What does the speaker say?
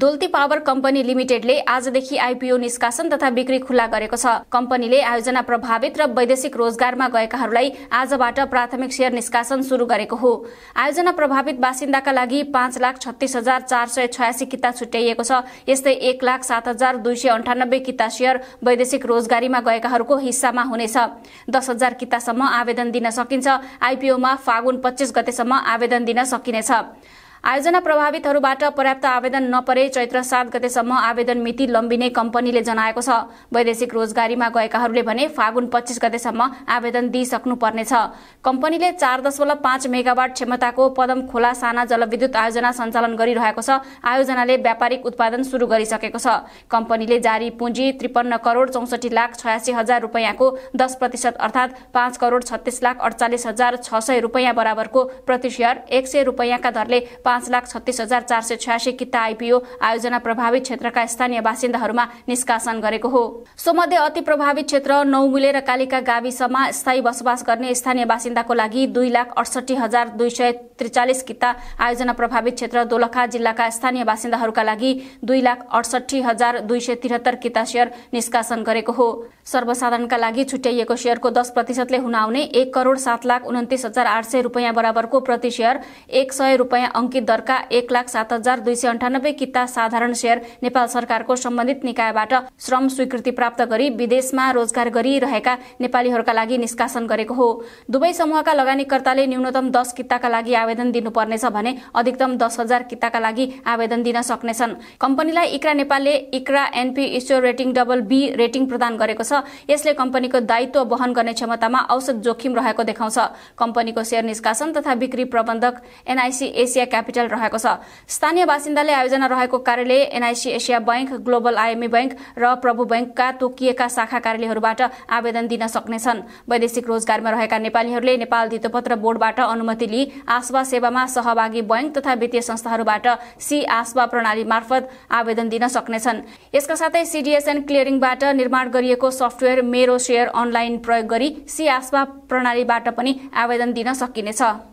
दोल्ती power company लिमिटेडले आजदेखि IPO निष्कासन तथा बिक्री खुल्ला गरेको छ कम्पनीले आयोजना प्रभावित र वैदेशिक रोजगारमा गएकाहरूलाई आजबाट प्राथमिक सेयर निष्कासन शुरू गरेको हो आयोजना प्रभावित बासिन्दाका लागि पाँच लाख छत्तीस हजार चार सय छयासी किता छुट्याइएको छ यस्तै एक लाख सात हजार दुई सय अन्ठानब्बे किता सेयर वैदेशिक रोजगारीमा गएकाहरूको हिस्सामा हुनेछ दस हजार कितासम्म आवेदन दिन सकिन्छ आइपिओमा फागुन पच्चिस गतेसम्म आवेदन दिन सकिनेछ आयोजना प्रभावितहरूबाट पर्याप्त आवेदन नपरे चैत्र सात गतेसम्म आवेदन मिति लम्बिने कम्पनीले जनाएको छ वैदेशिक रोजगारीमा गएकाहरूले भने फागुन पच्चिस गतेसम्म आवेदन दिइसक्नुपर्नेछ कम्पनीले चार दशमलव पाँच मेगावाट क्षमताको पदम खोला साना जलविद्युत आयोजना सञ्चालन गरिरहेको छ आयोजनाले व्यापारिक उत्पादन सुरु गरिसकेको छ कम्पनीले जारी पुँजी त्रिपन्न करोड चौसठी लाख छयासी हजार रुपियाँको दस प्रतिशत अर्थात् पाँच करोड छत्तिस लाख अडचालिस हजार छ सय रुपियाँ बराबरको प्रतिशेयर सेयर एक सय रुपियाँका दरले पाँच लाख छत्तिस हजार चार सय छयासी किता आइपिओ आयोजना प्रभावित क्षेत्रका स्थानीय बासिन्दाहरूमा निष्कासन गरेको हो सोमध्ये अति प्रभावित क्षेत्र नौमुले र कालिका गाविसमा स्थायी बसोबास गर्ने स्थानीय बासिन्दाको लागि दुई लाख अडसठी हजार दुई सय त्रिचालिस किता आयोजना प्रभावित क्षेत्र दोलखा जिल्लाका स्थानीय बासिन्दाहरूका लागि दुई लाख अडसठी हजार दुई सय त्रिहत्तर किता सेयर निष्कासन गरेको हो सर्वसाधारणका लागि छुट्याइएको सेयरको दस प्रतिशतले हुन आउने एक करोड़ सात लाख उन्तिस हजार आठ सय रुपियाँ बराबरको प्रति सेयर एक सय रुपियाँ अङ्कित दरका एक लाख सात हजार दुई सय अन्ठानब्बे किता साधारण सेयर नेपाल सरकारको सम्बन्धित निकायबाट श्रम स्वीकृति प्राप्त गरी विदेशमा रोजगार गरिरहेका नेपालीहरूका लागि निष्कासन गरेको हो दुवै समूहका लगानीकर्ताले न्यूनतम दस किताका लागि आवेदन दिनुपर्नेछ भने अधिकतम दस हजार किताका लागि आवेदन दिन सक्नेछन् कम्पनीलाई इक्रा नेपालले ICRA NP issuer rating double B rating प्रदान गरेको छ यसले कम्पनीको दायित्व वहन गर्ने क्षमतामा औसत जोखिम रहेको देखाउँछ कम्पनीको सेयर निष्कासन तथा बिक्री प्रबन्धक एनआईसी एसिया क्यापिटल क्यापिटल रहेको छ स्थानीय बासिन्दाले आयोजना रहेको कार्यालय NIC Asia bank global IME bank र प्रभु बैङ्कका तोकिएका शाखा कार्यालयहरूबाट आवेदन दिन सक्नेछन् वैदेशिक रोजगारमा रहेका नेपालीहरूले नेपाल धितोपत्र बोर्डबाट अनुमति लिई आसवा सेवामा सहभागी बैङ्क तथा वित्तीय संस्थाहरूबाट सी आसवा प्रणाली मार्फत आवेदन दिन सक्नेछन् यसका साथै सिडिएसएन क्लियरिङबाट निर्माण गरिएको सफ्टवेयर मेरो सेयर अनलाइन प्रयोग गरी सी आसवा प्रणालीबाट पनि आवेदन दिन सकिनेछ